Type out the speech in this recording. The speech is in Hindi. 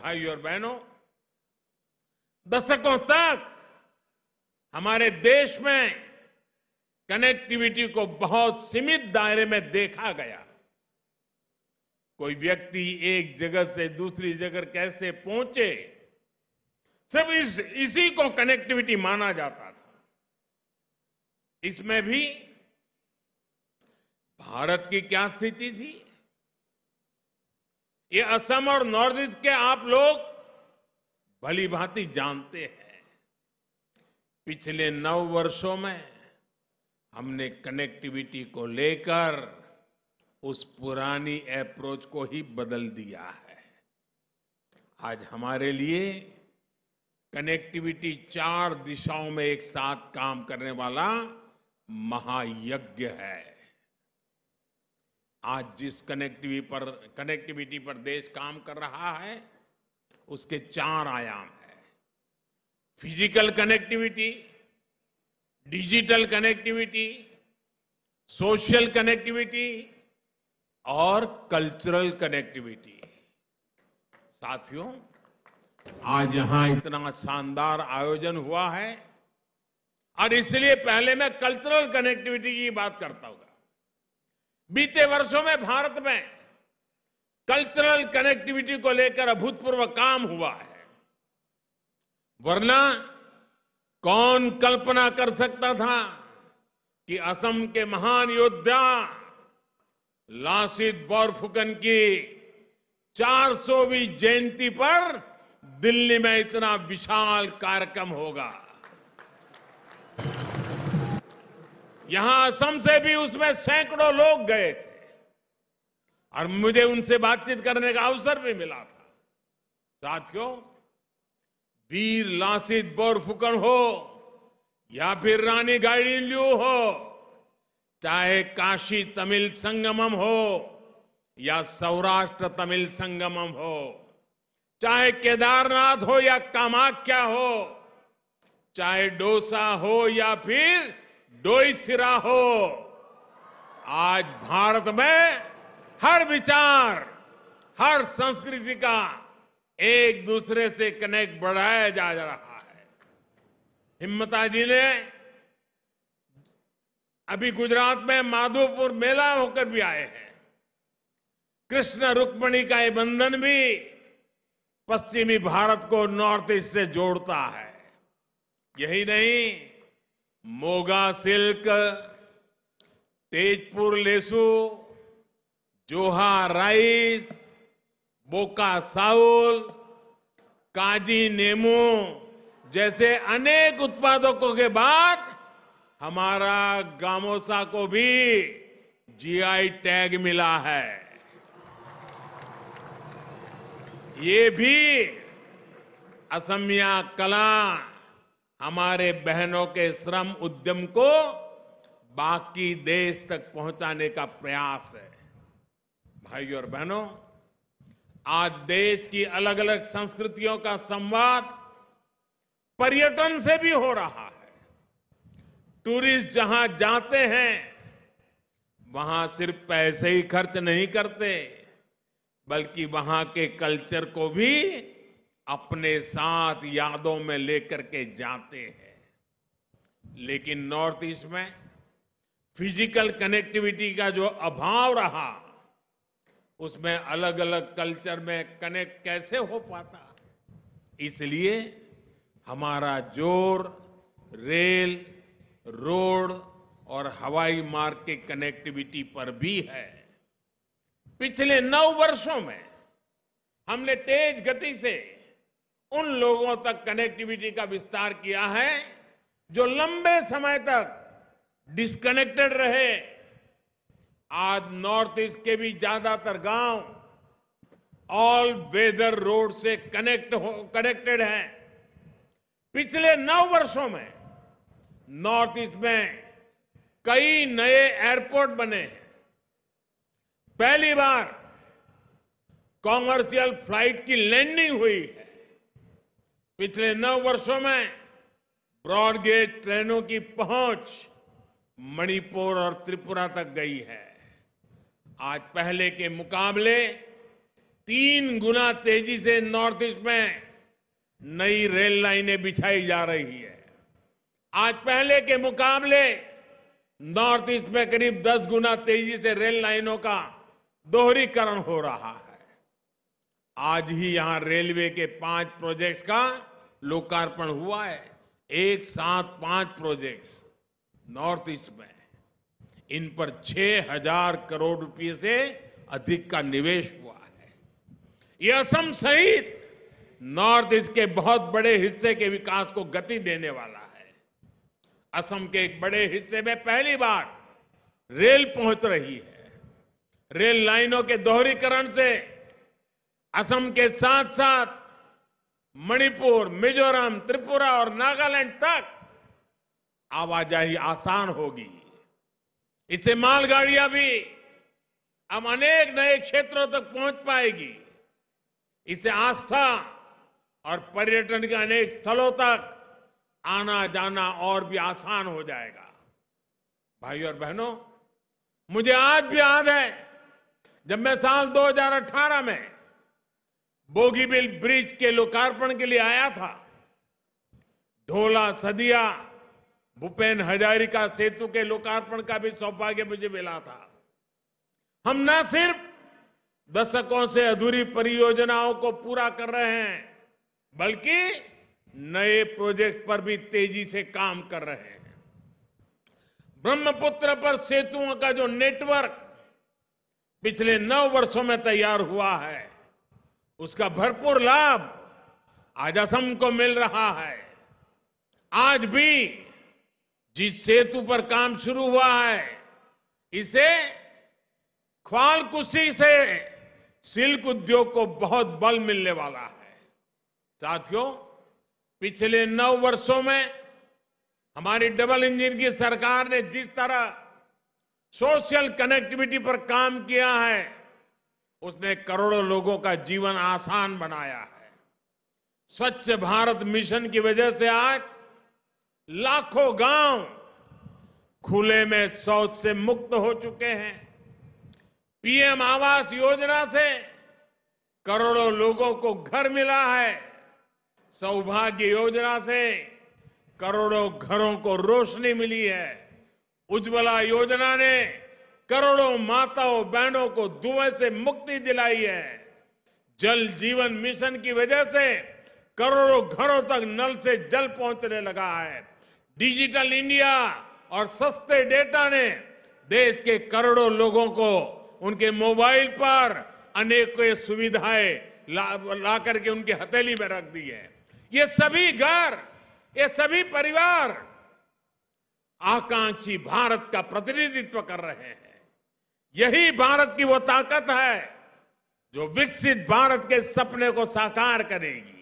भाई और बहनों दशकों तक हमारे देश में कनेक्टिविटी को बहुत सीमित दायरे में देखा गया कोई व्यक्ति एक जगह से दूसरी जगह कैसे पहुंचे सब इस इसी को कनेक्टिविटी माना जाता था इसमें भी भारत की क्या स्थिति थी ये असम और नॉर्थ ईस्ट के आप लोग भली भांति जानते हैं पिछले नौ वर्षों में हमने कनेक्टिविटी को लेकर उस पुरानी अप्रोच को ही बदल दिया है आज हमारे लिए कनेक्टिविटी चार दिशाओं में एक साथ काम करने वाला महायज्ञ है आज जिस कनेक्टिविटी पर कनेक्टिविटी पर देश काम कर रहा है उसके चार आयाम है physical connectivity digital connectivity social connectivity और कल्चरल कनेक्टिविटी साथियों आज यहां इतना शानदार आयोजन हुआ है और इसलिए पहले मैं कल्चरल कनेक्टिविटी की बात करता हूं बीते वर्षों में भारत में कल्चरल कनेक्टिविटी को लेकर अभूतपूर्व काम हुआ है वरना कौन कल्पना कर सकता था कि असम के महान योद्धा लासित बोरफुकन की 400वीं जयंती पर दिल्ली में इतना विशाल कार्यक्रम होगा यहां असम से भी उसमें सैकड़ों लोग गए थे और मुझे उनसे बातचीत करने का अवसर भी मिला था साथियों वीर लासित बोरफुकन हो या फिर रानी लू हो चाहे काशी तमिल संगमम हो या सौराष्ट्र तमिल संगमम हो चाहे केदारनाथ हो या कामाख्या हो चाहे डोसा हो या फिर डोई सिरा हो आज भारत में हर विचार हर संस्कृति का एक दूसरे से कनेक्ट बढ़ाया जा रहा है हिम्मता जी ने अभी गुजरात में माधोपुर मेला होकर भी आए हैं कृष्ण रुक्मणी का यह बंधन भी पश्चिमी भारत को नॉर्थ ईस्ट से जोड़ता है यही नहीं मोगा सिल्क तेजपुर लेसू जोहा राइस बोका साउल काजी नेमू जैसे अनेक उत्पादकों के बाद हमारा गामोसा को भी जीआई टैग मिला है ये भी असमिया कला हमारे बहनों के श्रम उद्यम को बाकी देश तक पहुंचाने का प्रयास है भाई और बहनों आज देश की अलग अलग संस्कृतियों का संवाद पर्यटन से भी हो रहा है टूरिस्ट जहां जाते हैं वहां सिर्फ पैसे ही खर्च नहीं करते बल्कि वहां के कल्चर को भी अपने साथ यादों में लेकर के जाते हैं लेकिन नॉर्थ ईस्ट में फिजिकल कनेक्टिविटी का जो अभाव रहा उसमें अलग अलग कल्चर में कनेक्ट कैसे हो पाता इसलिए हमारा जोर रेल रोड और हवाई मार्ग के कनेक्टिविटी पर भी है पिछले नौ वर्षों में हमने तेज गति से उन लोगों तक कनेक्टिविटी का विस्तार किया है जो लंबे समय तक डिस्कनेक्टेड रहे आज नॉर्थ ईस्ट के भी ज्यादातर गांव ऑल वेदर रोड से कनेक्ट हो कनेक्टेड है पिछले नौ वर्षों में नॉर्थ ईस्ट में कई नए एयरपोर्ट बने हैं पहली बार कॉमर्शियल फ्लाइट की लैंडिंग हुई है पिछले नौ वर्षों में ब्रॉडगेज ट्रेनों की पहुंच मणिपुर और त्रिपुरा तक गई है आज पहले के मुकाबले तीन गुना तेजी से नॉर्थ ईस्ट में नई रेल लाइनें बिछाई जा रही है आज पहले के मुकाबले नॉर्थ ईस्ट में करीब 10 गुना तेजी से रेल लाइनों का दोहरीकरण हो रहा है आज ही यहां रेलवे के पांच प्रोजेक्ट्स का लोकार्पण हुआ है एक साथ पांच प्रोजेक्ट्स नॉर्थ ईस्ट में इन पर छह हजार करोड़ रुपए से अधिक का निवेश हुआ है ये असम सहित नॉर्थ ईस्ट के बहुत बड़े हिस्से के विकास को गति देने वाला है असम के एक बड़े हिस्से में पहली बार रेल पहुंच रही है रेल लाइनों के दोहरीकरण से असम के साथ साथ मणिपुर मिजोरम त्रिपुरा और नागालैंड तक आवाजाही आसान होगी इससे मालगाड़ियां भी अब अनेक नए क्षेत्रों तक पहुंच पाएगी इससे आस्था और पर्यटन के अनेक स्थलों तक आना जाना और भी आसान हो जाएगा भाई और बहनों मुझे आज भी याद है जब मैं साल 2018 में बोगीबिल ब्रिज के लोकार्पण के लिए आया था ढोला सदिया भूपेन हजारिका सेतु के लोकार्पण का भी सौभाग्य मुझे मिला था हम न सिर्फ दशकों से अधूरी परियोजनाओं को पूरा कर रहे हैं बल्कि नए प्रोजेक्ट पर भी तेजी से काम कर रहे हैं ब्रह्मपुत्र पर सेतुओं का जो नेटवर्क पिछले नौ वर्षों में तैयार हुआ है उसका भरपूर लाभ आज असम को मिल रहा है आज भी जिस सेतु पर काम शुरू हुआ है इसे कुशी से सिल्क उद्योग को बहुत बल मिलने वाला है साथियों पिछले नौ वर्षों में हमारी डबल इंजन की सरकार ने जिस तरह सोशल कनेक्टिविटी पर काम किया है उसने करोड़ों लोगों का जीवन आसान बनाया है स्वच्छ भारत मिशन की वजह से आज लाखों गांव खुले में शौच से मुक्त हो चुके हैं पीएम आवास योजना से करोड़ों लोगों को घर मिला है सौभाग्य योजना से करोड़ों घरों को रोशनी मिली है उज्ज्वला योजना ने करोड़ों माताओं बहनों को धुएं से मुक्ति दिलाई है जल जीवन मिशन की वजह से करोड़ों घरों तक नल से जल पहुंचने लगा है डिजिटल इंडिया और सस्ते डेटा ने देश के करोड़ों लोगों को उनके मोबाइल पर अनेकों सुविधाएं ला, ला करके उनकी हथेली में रख दी है ये सभी घर ये सभी परिवार आकांक्षी भारत का प्रतिनिधित्व कर रहे हैं यही भारत की वो ताकत है जो विकसित भारत के सपने को साकार करेगी